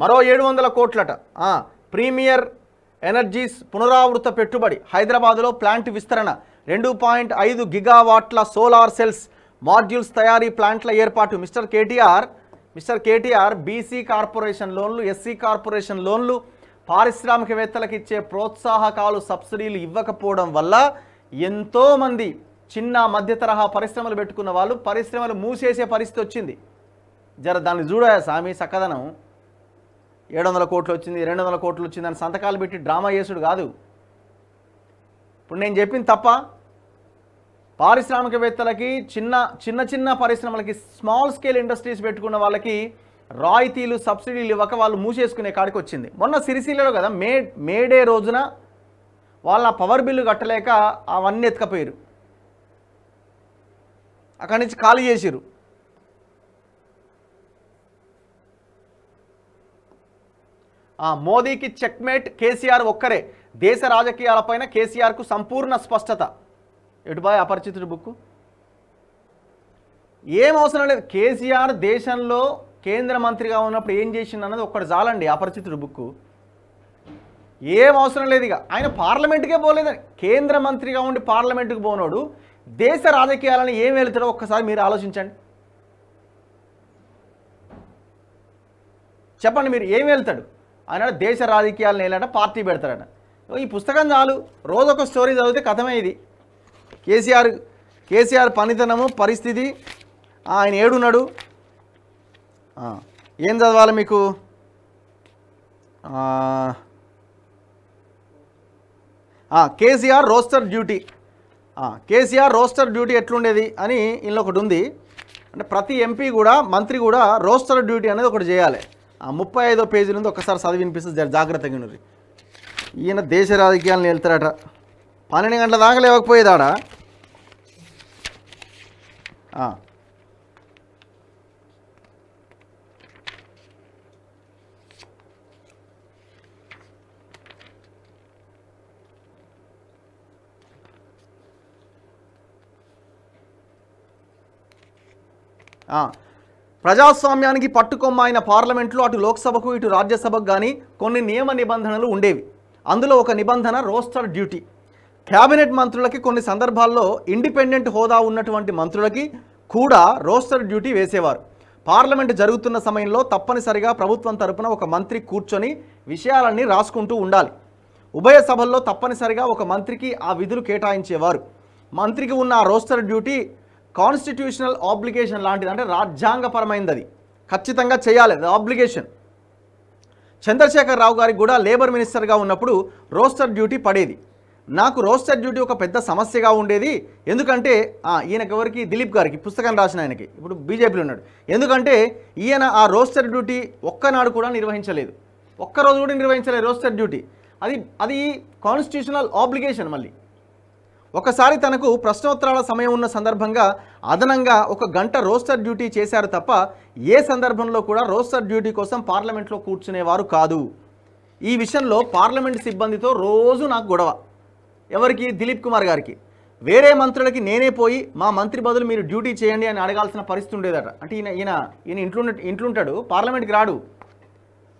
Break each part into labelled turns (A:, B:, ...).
A: మరో ఏడు వందల కోట్లట ప్రీమియర్ ఎనర్జీస్ పునరావృత పెట్టుబడి హైదరాబాద్లో ప్లాంట్ విస్తరణ రెండు పాయింట్ ఐదు గిగావాట్ల సోలార్ సెల్స్ మాడ్యూల్స్ తయారీ ప్లాంట్ల ఏర్పాటు mister KTR mister KTR BC corporation లోన్లు ఎస్సీ కార్పొరేషన్ లోన్లు పారిశ్రామికవేత్తలకు ఇచ్చే ప్రోత్సాహకాలు సబ్సిడీలు ఇవ్వకపోవడం వల్ల ఎంతోమంది చిన్న మధ్య తరహా పరిశ్రమలు పెట్టుకున్న వాళ్ళు పరిశ్రమలు మూసేసే పరిస్థితి వచ్చింది జర దాన్ని చూడ సామి సక్కదనం ఏడు వందల కోట్లు వచ్చింది రెండు వందల కోట్లు వచ్చింది అని సంతకాలు పెట్టి డ్రామా చేసుడు కాదు ఇప్పుడు నేను చెప్పింది తప్ప పారిశ్రామికవేత్తలకి చిన్న చిన్న చిన్న పరిశ్రమలకి స్మాల్ స్కేల్ ఇండస్ట్రీస్ పెట్టుకున్న వాళ్ళకి రాయితీలు సబ్సిడీలు ఇవ్వక వాళ్ళు మూసేసుకునే కాడికి వచ్చింది మొన్న సిరిసిల్లలో కదా మే మేడే రోజున వాళ్ళ పవర్ బిల్లు కట్టలేక అవన్నీ ఎత్తుకపోయారు అక్కడి నుంచి ఖాళీ చేసిరు మోదీకి చెక్మేట్ కేసీఆర్ ఒక్కరే దేశ రాజకీయాలపైన కేసీఆర్కు సంపూర్ణ స్పష్టత ఎటుబాయ్ అపరిచితుడు బుక్ ఏం అవసరం లేదు కేసీఆర్ దేశంలో కేంద్ర మంత్రిగా ఉన్నప్పుడు ఏం చేసింది అన్నది ఒక్కటి చాలండి అపరిచితుడు బుక్ ఏం అవసరం లేదు ఇక ఆయన పార్లమెంట్కే పోలేదని కేంద్ర మంత్రిగా ఉండి పార్లమెంటుకు పోనోడు దేశ రాజకీయాలను ఏం వెళుతాడో ఒక్కసారి మీరు ఆలోచించండి చెప్పండి మీరు ఏం వెళ్తాడు ఆయన దేశ రాజకీయాలను వెళ్ళాడ పార్టీ పెడతాడు ఈ పుస్తకం చాలు రోజు ఒక స్టోరీ చదివితే కథమే ఇది కేసీఆర్ కేసీఆర్ పనితనము పరిస్థితి ఆయన ఏడున్నాడు ఏం చదవాలి మీకు KCR roster duty KCR roster duty ఎట్లుండేది అని ఇందులో ఒకటి ఉంది అంటే ప్రతి ఎంపీ కూడా మంత్రి కూడా రోస్టర్ డ్యూటీ అనేది ఒకటి చేయాలి ముప్పై ఐదో పేజీ నుండి ఒకసారి చదివి వినిపిస్తుంది జాగ్రత్తగా ఉన్నది ఈయన దేశ రాజకీయాలను వెళ్తారట పన్నెండు గంటల దాకా ఆ ప్రజాస్వామ్యానికి పట్టుకొమ్మ అయిన పార్లమెంట్లో అటు లోక్సభకు ఇటు రాజ్యసభకు కానీ కొన్ని నియమ నిబంధనలు ఉండేవి అందులో ఒక నిబంధన రోస్టర్ డ్యూటీ క్యాబినెట్ మంత్రులకి కొన్ని సందర్భాల్లో ఇండిపెండెంట్ హోదా ఉన్నటువంటి మంత్రులకి కూడా రోస్టర్ డ్యూటీ వేసేవారు పార్లమెంట్ జరుగుతున్న సమయంలో తప్పనిసరిగా ప్రభుత్వం తరపున ఒక మంత్రి కూర్చొని విషయాలన్నీ రాసుకుంటూ ఉండాలి ఉభయ సభల్లో తప్పనిసరిగా ఒక మంత్రికి ఆ విధులు కేటాయించేవారు మంత్రికి ఉన్న ఆ రోస్టర్ డ్యూటీ కాన్స్టిట్యూషనల్ ఆబ్లిగేషన్ లాంటిది అంటే రాజ్యాంగపరమైనది అది ఖచ్చితంగా చేయాలి ఆబ్లిగేషన్ చంద్రశేఖర్ రావు గారికి కూడా లేబర్ మినిస్టర్గా ఉన్నప్పుడు రోస్టర్ డ్యూటీ పడేది నాకు రోస్టర్ డ్యూటీ ఒక పెద్ద సమస్యగా ఉండేది ఎందుకంటే ఈయనకెవరికి ఎవరికి దిలీప్ గారికి పుస్తకం రాసిన ఆయనకి ఇప్పుడు బీజేపీలో ఉన్నాడు ఎందుకంటే ఈయన ఆ రోస్టర్ డ్యూటీ ఒక్కనాడు కూడా నిర్వహించలేదు ఒక్కరోజు కూడా నిర్వహించలేదు రోస్టర్ డ్యూటీ అది అది కాన్స్టిట్యూషనల్ ఆబ్లిగేషన్ మళ్ళీ ఒకసారి తనకు ప్రశ్నోత్తరాల సమయం ఉన్న సందర్భంగా అదనంగా ఒక గంట రోస్టర్ డ్యూటీ చేశారు తప్ప ఏ సందర్భంలో కూడా రోస్టర్ డ్యూటీ కోసం పార్లమెంట్లో కూర్చునేవారు కాదు ఈ విషయంలో పార్లమెంట్ సిబ్బందితో రోజు నాకు గొడవ ఎవరికి దిలీప్ కుమార్ గారికి వేరే మంత్రులకి నేనే పోయి మా మంత్రి బదులు మీరు డ్యూటీ చేయండి అని అడగాల్సిన పరిస్థితి ఉండేదట అంటే ఈయన ఈయన ఈయన ఇంట్లో ఇంట్లుంటాడు పార్లమెంట్కి రాడు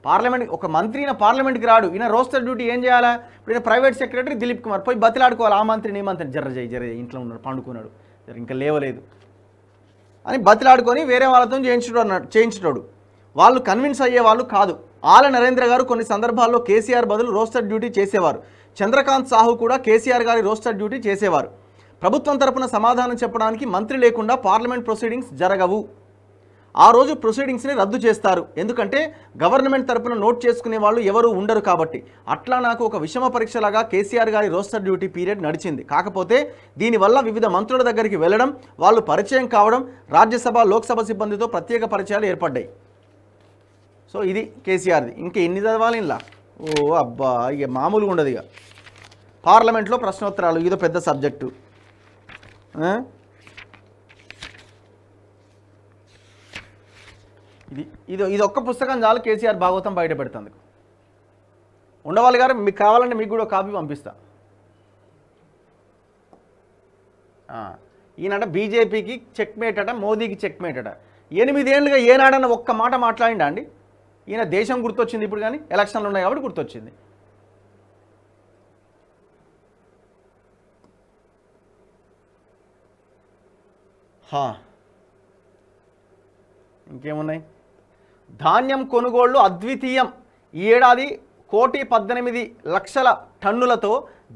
A: పార్లమెంట్ ఒక మంత్రి ఈయన పార్లమెంట్కి రాడు ఈయన రోస్టర్ డ్యూటీ ఏం చేయాలా ఇప్పుడు ప్రైవేట్ సెక్రటరీ దిలీప్ కుమార్ పోయి బతిలాడుకోవాలి ఆ మంత్రిని ఈ మంత్రిని జర్ర జయ జర్ర ఇంట్లో ఉన్నాడు పండుకున్నాడు ఇంకా లేవలేదు అని బతిలాడుకొని వేరే వాళ్ళతో చేయించడం చేయించటోడు వాళ్ళు కన్విన్స్ అయ్యేవాళ్ళు కాదు ఆల నరేంద్ర గారు కొన్ని సందర్భాల్లో కేసీఆర్ బదులు రోస్టర్ డ్యూటీ చేసేవారు చంద్రకాంత్ సాహు కూడా కేసీఆర్ గారి రోస్టర్ డ్యూటీ చేసేవారు ప్రభుత్వం తరపున సమాధానం చెప్పడానికి మంత్రి లేకుండా పార్లమెంట్ ప్రొసీడింగ్స్ జరగవు ఆ రోజు ప్రొసీడింగ్స్ని రద్దు చేస్తారు ఎందుకంటే గవర్నమెంట్ తరపున నోట్ చేసుకునే వాళ్ళు ఎవరు ఉండరు కాబట్టి అట్లా నాకు ఒక విషమ పరీక్షలాగా కేసీఆర్ గారి రోస్టర్ డ్యూటీ పీరియడ్ నడిచింది కాకపోతే దీనివల్ల వివిధ మంత్రుల దగ్గరికి వెళ్ళడం వాళ్ళు పరిచయం కావడం రాజ్యసభ లోక్సభ సిబ్బందితో ప్రత్యేక పరిచయాలు ఏర్పడ్డాయి సో ఇది కేసీఆర్ది ఇంకా ఎన్ని చదవాలి ఇలా ఓ అబ్బా ఇక మామూలుగా ఉండదు ఇక పార్లమెంట్లో ప్రశ్నోత్తరాలు ఇదో పెద్ద సబ్జెక్టు ఇది ఇది ఇది ఒక్క పుస్తకం చాలు కేసీఆర్ భాగవతం బయట పెడుతుంది ఉండవాలి గారు మీకు కావాలంటే మీకు కూడా కాపీ పంపిస్తా ఈయనట బీజేపీకి చెక్మేట్ అట మోదీకి చెక్మేట్ అట ఎనిమిదేళ్ళుగా ఏనాడన్న ఒక్క మాట మాట్లాడిండండి అండి ఈయన దేశం గుర్తొచ్చింది ఇప్పుడు కానీ ఎలక్షన్లు ఉన్నాయి కాబట్టి గుర్తొచ్చింది ఇంకేమున్నాయి ధాన్యం కొనుగోళ్లు అద్వితీయం ఈ ఏడాది కోటి పద్దెనిమిది లక్షల టన్నులతో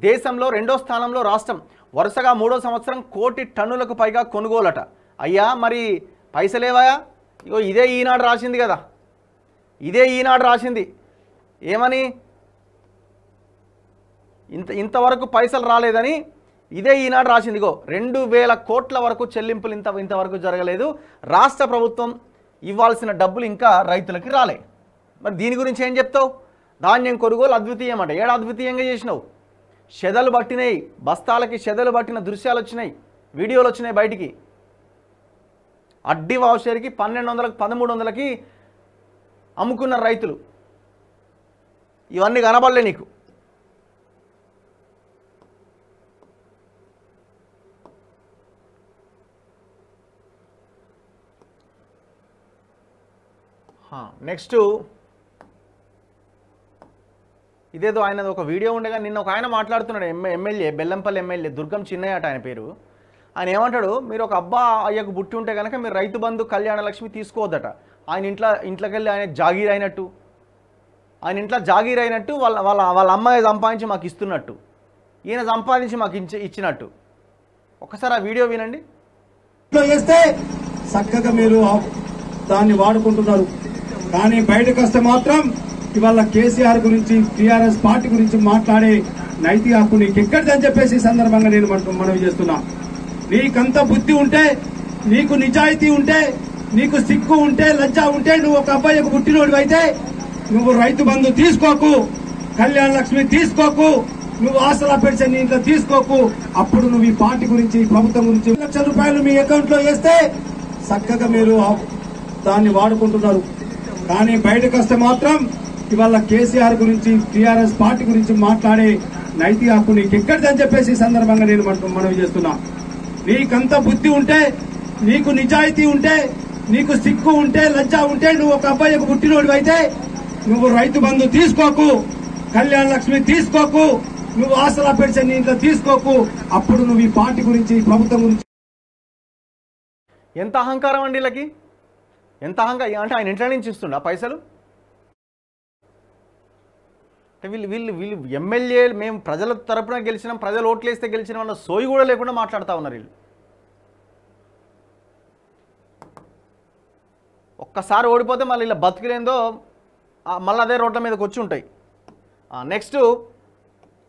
A: దేశంలో రెండో స్థానంలో రాష్ట్రం వరుసగా మూడో సంవత్సరం కోటి టన్నులకు పైగా కొనుగోలట అయ్యా మరి పైసలేవాయా ఇగో ఇదే ఈనాడు రాసింది కదా ఇదే ఈనాడు రాసింది ఏమని ఇంత ఇంతవరకు పైసలు రాలేదని ఇదే ఈనాడు రాసింది ఇగో రెండు వేల కోట్ల వరకు చెల్లింపులు ఇంత ఇంతవరకు జరగలేదు రాష్ట్ర ప్రభుత్వం ఇవ్వాల్సిన డబ్బులు ఇంకా రైతులకి రాలే మరి దీని గురించి ఏం చెప్తావు ధాన్యం కొనుగోలు అద్వితీయం అంట ఏడా అద్వితీయంగా చేసినావు షెదలు పట్టినాయి బస్తాలకి షెదలు పట్టిన దృశ్యాలు వచ్చినాయి వీడియోలు వచ్చినాయి బయటికి అడ్డి వాషర్కి పన్నెండు వందలకి పదమూడు వందలకి అమ్ముకున్న రైతులు ఇవన్నీ కనబడలే నీకు నెక్స్ట్ ఇదేదో ఆయన ఒక వీడియో ఉండగా నిన్న ఒక ఆయన మాట్లాడుతున్నాడు ఎమ్మెల్యే బెల్లంపల్లి ఎమ్మెల్యే దుర్గం చిన్నయ్య అట ఆయన పేరు ఆయన ఏమంటాడు మీరు ఒక అబ్బా అయ్యకు బుట్టి ఉంటే కనుక మీరు రైతు బంధు కళ్యాణ లక్ష్మి తీసుకోవద్దట ఆయన ఇంట్లో ఇంట్లోకి వెళ్ళి ఆయన జాగీర్ అయినట్టు ఆయన ఇంట్లో జాగీర్ అయినట్టు వాళ్ళ వాళ్ళ వాళ్ళ అమ్మాయి సంపాదించి మాకు ఇస్తున్నట్టు ఈయన సంపాదించి మాకు ఇచ్చినట్టు ఒకసారి ఆ వీడియో వినండి
B: చక్కగా మీరు దాన్ని వాడుకుంటున్నారు కానీ బయటకు వస్తే మాత్రం ఇవాళ కేసీఆర్ గురించి టీఆర్ఎస్ పార్టీ గురించి మాట్లాడే నైతిక హక్కు నీకు ఎక్కడిదని చెప్పేసి సందర్భంగా నేను మనవి చేస్తున్నా నీకంత బుద్ధి ఉంటే నీకు నిజాయితీ ఉంటే నీకు సిగ్గు ఉంటే లజ్జ ఉంటే నువ్వు ఒక అబ్బాయికి పుట్టినోడు అయితే నువ్వు రైతు బంధు తీసుకోకు కళ్యాణ లక్ష్మి తీసుకోకు నువ్వు ఆశలా పెన్షన్ ఇంట్లో తీసుకోకు అప్పుడు నువ్వు ఈ పార్టీ గురించి ప్రభుత్వం గురించి లక్షల రూపాయలు మీ అకౌంట్ లో వేస్తే చక్కగా మీరు దాన్ని వాడుకుంటున్నారు కానీ బయటకు వస్తే మాత్రం ఇవాళ కేసీఆర్ గురించి టీఆర్ఎస్ పార్టీ గురించి మాట్లాడే నైతిక హక్కు నీకు ఎక్కడిదని చెప్పేసి ఈ సందర్భంగా నేను మనవి చేస్తున్నా నీకంత బుద్ధి ఉంటే నీకు నిజాయితీ ఉంటే నీకు సిక్కు ఉంటే లజ్జా ఉంటే నువ్వు ఒక అబ్బాయికి పుట్టినోడు అయితే నువ్వు రైతు బంధు తీసుకోకు కళ్యాణ లక్ష్మి తీసుకోకు నువ్వు ఆశల పెన్షన్ ఇంట్లో తీసుకోకు అప్పుడు నువ్వు ఈ పార్టీ గురించి ప్రభుత్వం గురించి
A: ఎంత అహంకారం అండి వీళ్ళకి ఎంత అహంగా అంటే ఆయన ఇంట్లో నుంచి ఇస్తుండ పైసలు అంటే వీళ్ళు వీళ్ళు వీళ్ళు ఎమ్మెల్యే మేము ప్రజల తరపున గెలిచినాం ప్రజలు ఓట్లేస్తే గెలిచినాం అన్న సోయి కూడా లేకుండా మాట్లాడుతూ ఉన్నారు వీళ్ళు ఒక్కసారి ఓడిపోతే మళ్ళీ ఇలా బతికిలేందో మళ్ళీ అదే రోడ్ల మీదకి వచ్చి ఉంటాయి నెక్స్ట్